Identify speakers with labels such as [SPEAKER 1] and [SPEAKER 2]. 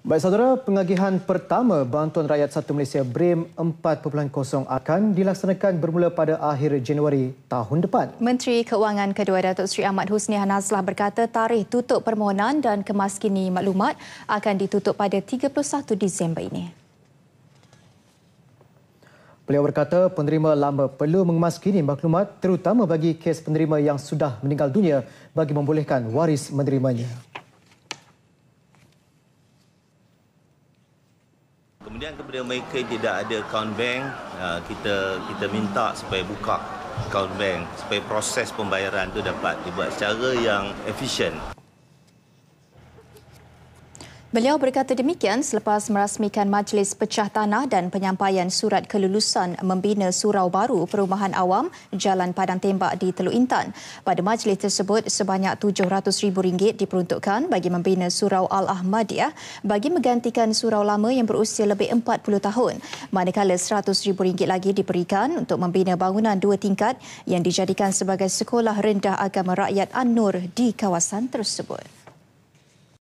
[SPEAKER 1] Baik saudara, pengagihan pertama Bantuan Rakyat Satu Malaysia BRIM 4.0 akan dilaksanakan bermula pada akhir Januari tahun depan.
[SPEAKER 2] Menteri Keuangan Kedua Datuk Seri Ahmad Husni Hanaz berkata tarikh tutup permohonan dan kemaskini maklumat akan ditutup pada 31 Disember ini.
[SPEAKER 1] Beliau berkata penerima lama perlu mengemaskini maklumat terutama bagi kes penerima yang sudah meninggal dunia bagi membolehkan waris menerimanya.
[SPEAKER 3] Kemudian kepada mereka yang tidak ada account bank, ah, kita kita minta supaya buka account bank supaya proses pembayaran itu dapat dibuat secara yang efisien.
[SPEAKER 2] Beliau berkata demikian selepas merasmikan Majlis Pecah Tanah dan penyampaian surat kelulusan membina surau baru perumahan awam Jalan Padang Tembak di Teluk Intan. Pada majlis tersebut, sebanyak RM700,000 diperuntukkan bagi membina surau Al-Ahmadiyah bagi menggantikan surau lama yang berusia lebih 40 tahun. Manakala RM100,000 lagi diberikan untuk membina bangunan dua tingkat yang dijadikan sebagai sekolah rendah agama rakyat An-Nur di kawasan tersebut.